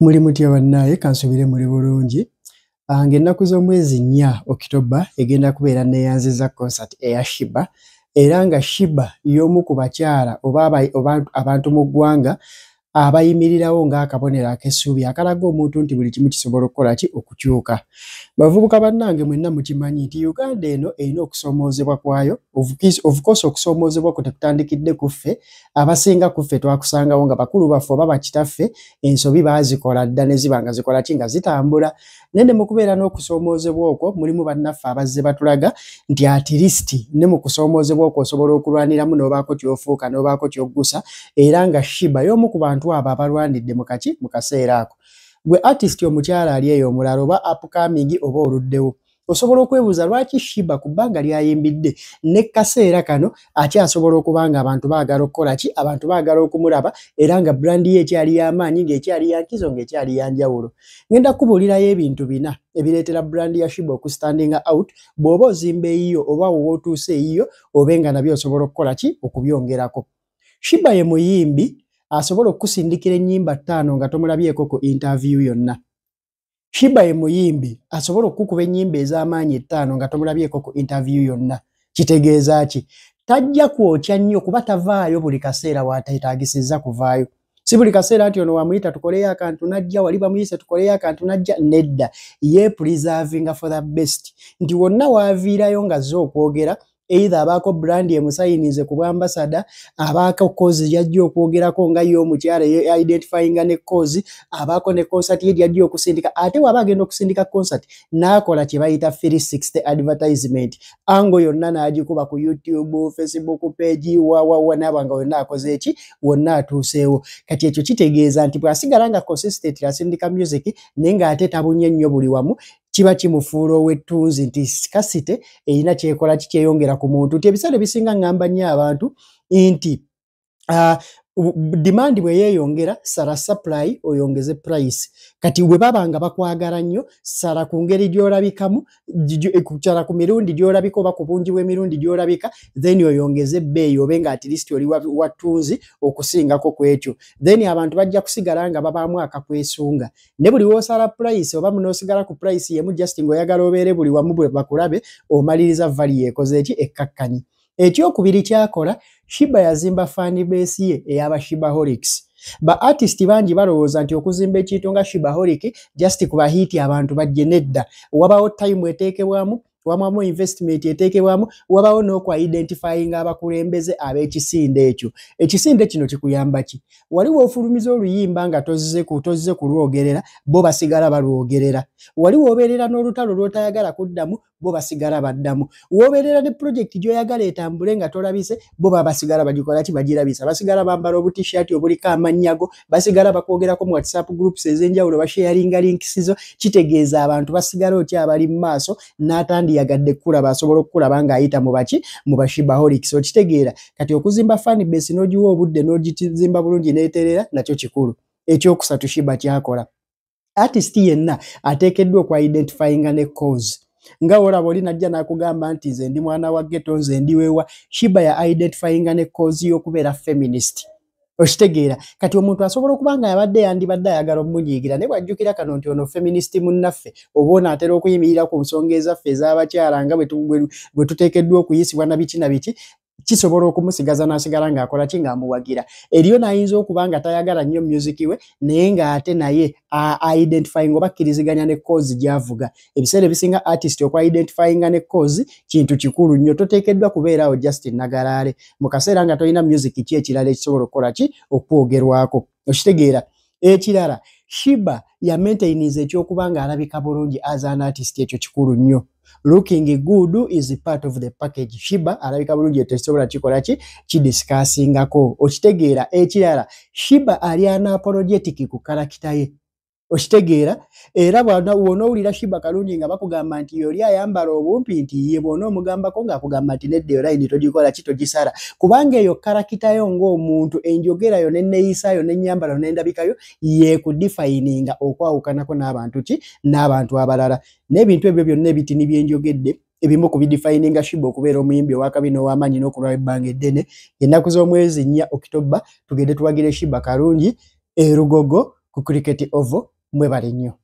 muli mutya bannaaye kansubire muli bulungi ah, nga ennaku z'omwezi nnya okitoba egenda kubeera neeyanziza konsert eya shiba era nga shiba y'omu ku bakyala oba abantu mu ggwanga abayimirirawo ng'akabonero ak'essuubi akalaga omuntu nti buli kimu kisobola okukola ki okukyuka bavubuka bannange mwenna mukimanyi nti uganda eno erina okusoomoozebwa kwayo ofukoosi okusoomoozebwa ku tekutandikidde ku ffe abasinga ku ffe twakusangawo nga bakulu baffe oba bakitaffe ensobi baazikola dda ne ziba nga zikola ki nga zitambula naye ne mukubeera n'okusoomoozebwa okwo mulimu bannaffe abazze batulaga nti atilisiti ne mu kusoomoozebwa okwo osobola okulwaniramu n'obaako kyofuuka n'obaako kyoggusa era nga shiba y'omu ku bantu abantu abo abalwanidde mu kaki mu kaseera ako gwe artist omukyala ali eyo omulala oba upcoming oba oluddewo osobola okwebuuza lwaki shiba kubbanga lyayimbidde ne kaseera kano akyasobola okuba nga abantu baagala okukola ki abantu baagala okumulaba era nga brandi ye ekyali yamaanyi ngaekyali yankizo ngaekyali yanjawulo ngenda kubuulirayo ebintu bina ebireetera brandi ya shiba okustandinga out bw'oba ozimba eyiyo oba woba otuuse eyiyo obe nga nabyo osobola okukola ki okubyongerako shiba ye muyimbi asobola okusindikira ennyimba ttaano nga tomulabyeko ku intaviyu yonna shiba emuyimbi asobola okukuba ennyimba ez'amaanyi ettaano nga tomulabyeko ku intaviyu yonna kitegeeza ki tajja kwokya nnyo kuba tavaayo buli kaseera watetagisizza kuvaayo si buli kaseera nti ono wamuyita tukoleyo akantu najja wali bamuyise tukoleyo akantu najja nedda yepreservinga for the best nti wonna waaviirayo ngazze okwogera eitha abaako brandi emusayinize ku bwambasada abaako koozi yajja okwogerako nga y'omukyala identifyinga ne koozi abaako ne konsati ye yajja okusindika ate waaba agenda okusindika konsat n'akola kye bayita 360 advertisement ango yonna n'agikuba ku youtube facebook pagi wawawa naaba nga wonna akoze eki wonna atuuseewo kati ekyo kitegeeza nti bw'asigala nga consistent asindika music naye ng'ate tabunye nnyo buli wamu kiba kimufuula owettunzi nti sikasite erina kyekola kikyeyongera ku muntu nti ebisale bisinga ngamba nnyo abantu nti demand bwe yeeyongera sala supply oyongeze price kati bwe baba nga bakwagala nnyo sala ku ngeri gy'olabikamu kukyala ku mirundi gy'olabika oba ku bungi bw'emirundi gy'olabika then oyongeze bbeeyi obe nga atlist oli watunzi okusingako ku ekyo then abantu bajja kusigala nga babaamu akakwesunga ne buli woosala price oba munoosigala ku price yemu justi ng'oyagala obeere buli wamu bwe bakulabe omaliriza valu yeekoze eki ekkakkanyi ekyokubiri kyakola shiba yazimba fanibase ye eyabashiba horics ba artist bangi balowooza nti okuzimba ekintu nga shibaholic just kuba hiiti abantu bajje nedda wabawo time etekebwamu wamwamu investment eteekebwamu wabawo n'okwa identifyinga abakulembeze ab'ekisinde ekyo ekisinde kino kikuyamba ki waliwo ofulumiza oluyimba nga tozize kulwogerera bo basigala balwogerera waliwo obeerera n'olutalo lw'otayagala kuddamu bo basigala baddamu woobeerera ne pulojekiti gy'oyagala etambule nga tolabise bo ba basigala bagikola ki bagirabisa basigala bambala obutishati obuliko amannyago basigala bakwogerako mu whatsapp groups ez'enjawulo basheyalinga linkisizo kitegeeza abantu basigala otya abali mu maaso n'atandi yagadde kulaba asobola okulaba nga ayita mu baki mu bashibaholics okitegeera kati okuzimba fan base nogiwa obudde nogizimba bulungi neeterera nakyo kikulu ekyokusatu shiba kyakola artist yenna ateekeddwa okwa identifyinga ne cause nga olaba oli najja nakugamba nti nze ndi mwana wa getto nze ndiwewa shiba ya identifyinga ne cause yokubeera feminist okitegeera kati omuntu asobola okuba nga yabadde yandibadde ayagala omunyiigira naye bwajjukira kano nti ono feministi munnaffe oba onaatera okuyimirira ku nsonga ezaffe ez'abakyala nga bwe tuteekeddwa okuyisibwa na biki na biki kisobola okumusigaza n'asigala ng'akola ki ng'amuwagira eriyo n'ayinza okuba nga tayagala nnyo music we naye ng'ate naye identifying oba kkiriziganya ne koozi gy'avuga ebiseera ebisinga artist okwaidentifyinga ne koozi kintu kikulu nnyo toteekeddwa kubeeraawo justin nagalaale mu kaseera nga tolina music ki ekirala ekisobola okukola ki okwogerwako okitegeera ekirala shiba yamaintainiza ekyokuba ng'alabika bulungi azan artist ekyo kikulu nnyo looking good is part of the package shiba alabika bulungi tesobola kikola ki kidiskasingako okitegeera ekirala shiba ali anapologetic ku karakita ye okitegeera era wona owulira shiba kalungi nga bakugamba nti yoli ayambala obumpi nti ye bona omugambako ngaakugamba nti nedda yolayini togikola ki togisala kubanga eyo karakitayo ngaomuntu enjogerayo neneeyisayo nenyambalayo nendabikayo yekudifayininga okwawukanako n'abantu ki n'abantu abalala n'ebintu ebyo byonna ebitini byenjogedde ebimu kubidifayininga shiba okubeera omuyimbi owakabi n'owamaanyi n'okulwa ebbanga eddene ennaku z'omwezi nnya okitobba tugende tuwagire shiba kalungi erugogo ku cricket ovo muy variño.